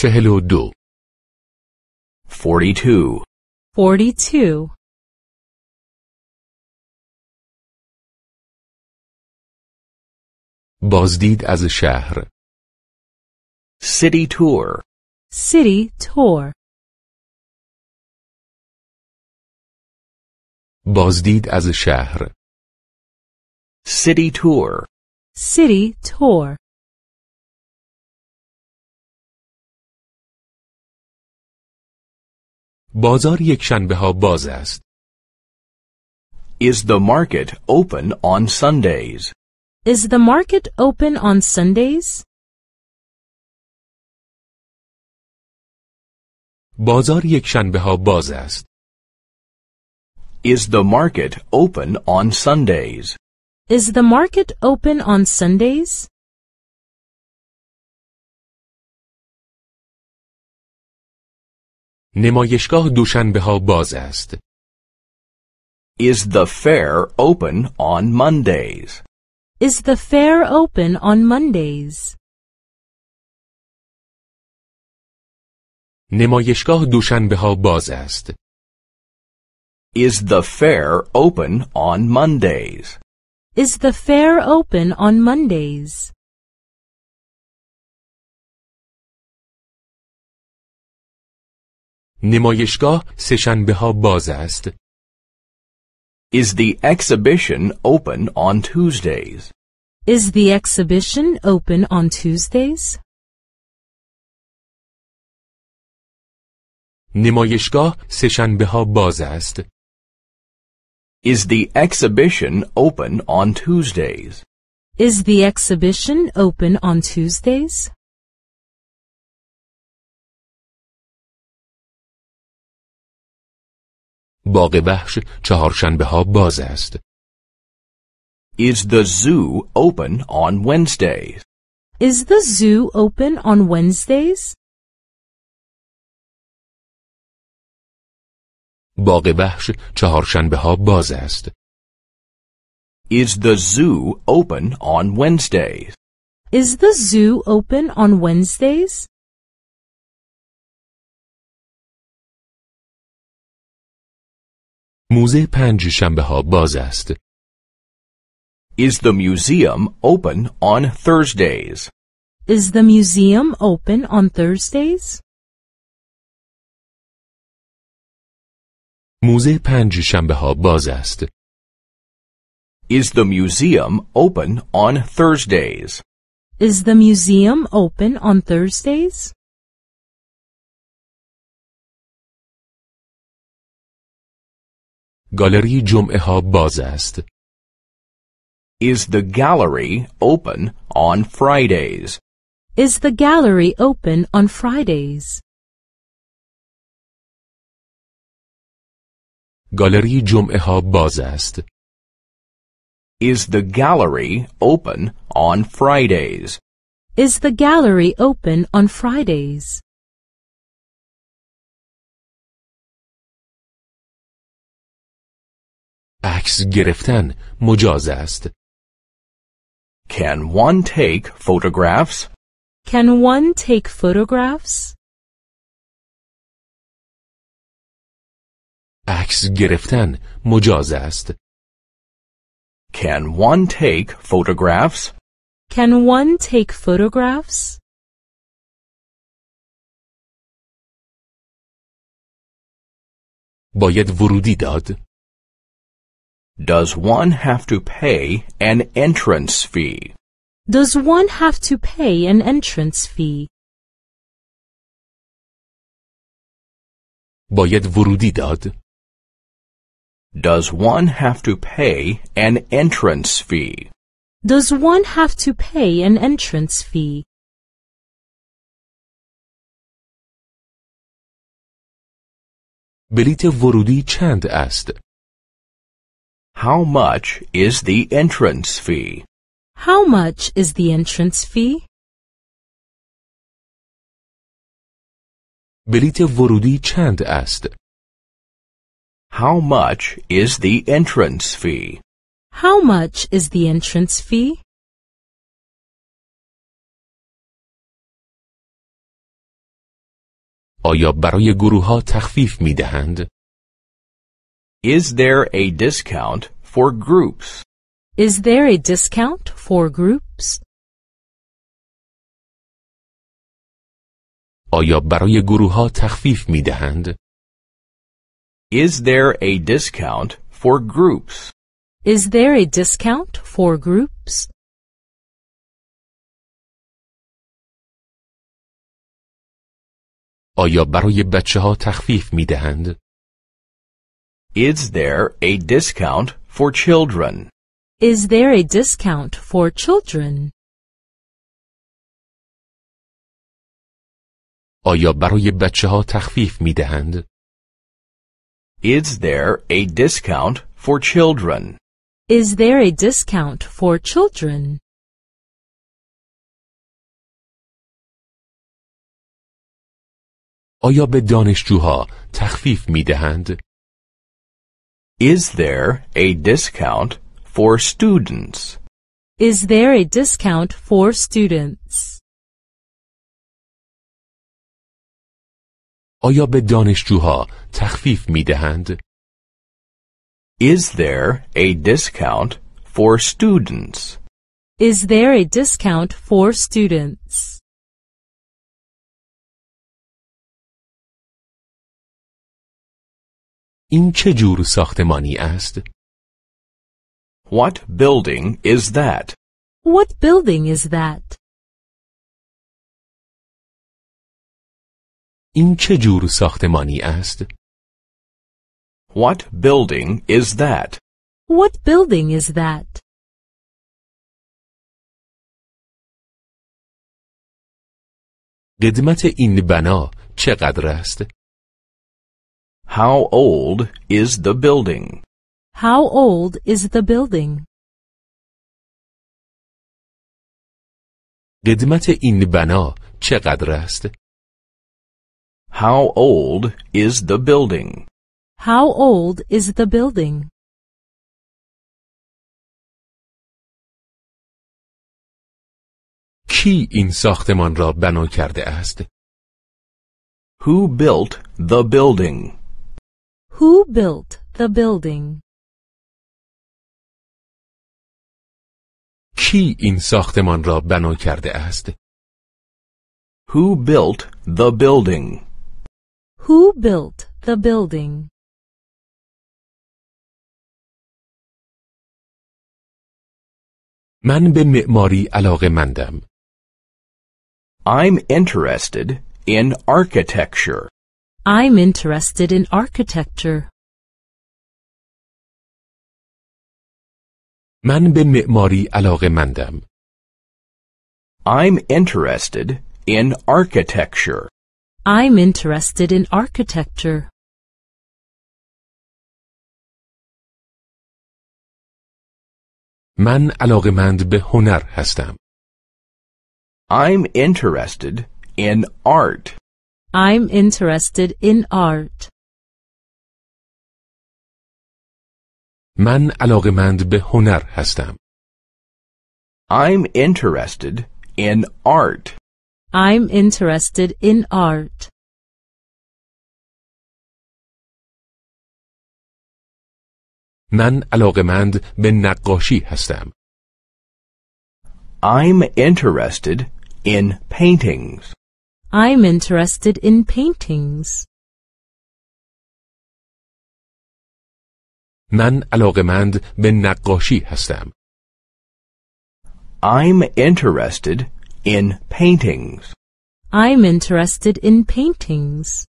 42 42 42 بازدید از شهر City tour City tour بازدید از شهر City tour City tour بازار یک شنبه ها باز است. Is the market open on Sundays? Is the market open on Sundays? بازار یک شنبه ها باز است. Is the market open on Sundays? Is the market open on Sundays? نمایشگاه دوشنبه ها باز است. Is the fair open on Mondays? Is the fair open on Mondays? نمایشگاه دوشنبه ها باز است. Is the fair open on Mondays? Is the fair open on Mondays? نمایشگاه سشنبه ها باز است. Is the exhibition open on Tuesdays? Is the exhibition open on Tuesdays? نمایشگاه سشنبه ها باز است. Is the exhibition open on Tuesdays? Is the exhibition open on Tuesdays? باغ وحش چهارشنبه ها باز است. Is the zoo open on Wednesdays? Is the zoo open on Wednesdays? باغ وحش چهارشنبه ها باز است. Is the zoo open on Wednesdays? Is the zoo open on Wednesdays? موزه پنج شنبه ها باز است. Is the museum open on Thursdays? Is the museum open on Thursdays? موزه پنج شنبه ها باز است. Is the museum open on Thursdays? Is the museum open on Thursdays? گالری جمعه ها باز است. Is the gallery open on Fridays? Is the gallery open on Fridays? گالری جمعه ها باز است. Is the gallery open on Fridays? Is the gallery open on Fridays? عکس گرفتن مجاز است. Can one take photographs? Can one take photographs? عکس گرفتن مجاز است. Can one take photographs? Can one take photographs? باید ورودی داد. Does one have to pay an entrance fee? Does one have to pay an entrance fee? باید ورودی داد؟ Does one have to pay an entrance fee? Does one have to pay an entrance fee? بلیت ورودی چند است؟ how much is the entrance fee? How much is the entrance fee? بلیت ورودی چند است؟ How much is the entrance fee? How much is the entrance fee? آیا برای گروه ها تخفیف می دهند؟ is there a discount for groups? Is there a discount for groups? آیا برای گروه ها تخفیف می دهند؟ Is there a discount for groups? Is there a discount for groups? آیا برای بچه ها تخفیف می دهند؟ is there a discount for children? Is there a discount for children? آیا برای بچه ها تخفیف می دهند؟ Is there a discount for children? Is there a discount for children? آیا به دانشجوها تخفیف می دهند؟ is there a discount for students? Is there a discount for students? آیا به دانشجوها تخفیف می Is there a discount for students? Is there a discount for students? این چه جور ساختمانی است؟ What building is that? What building is that? این چه جور ساختمانی است؟ What building is that? What building is that? قدمت این بنا چقدر است؟ How old is the building? How old is the building? قدمت این بنا چقدر است؟ How old is the building? How old is the building? کی این ساختمان را بنا کرده است؟ Who built the building? Who built the building? کی این ساختمان را بنا کرده است؟ Who built the building? Who built the building? من به معماری علاقه مندم. I'm interested in architecture. I'm interested in architecture. من به معماری علاقه مندم. I'm interested in architecture. I'm interested in architecture. من علاقمند به هنر هستم. I'm interested in art. I'm interested in art. من علاقمند به هنر هستم. I'm interested in art. I'm interested in art. من علاقمند به نقاشی هستم. I'm interested in paintings. I'm interested in paintings. من علاقمند به نقاشی هستم. I'm interested in paintings. I'm interested in paintings.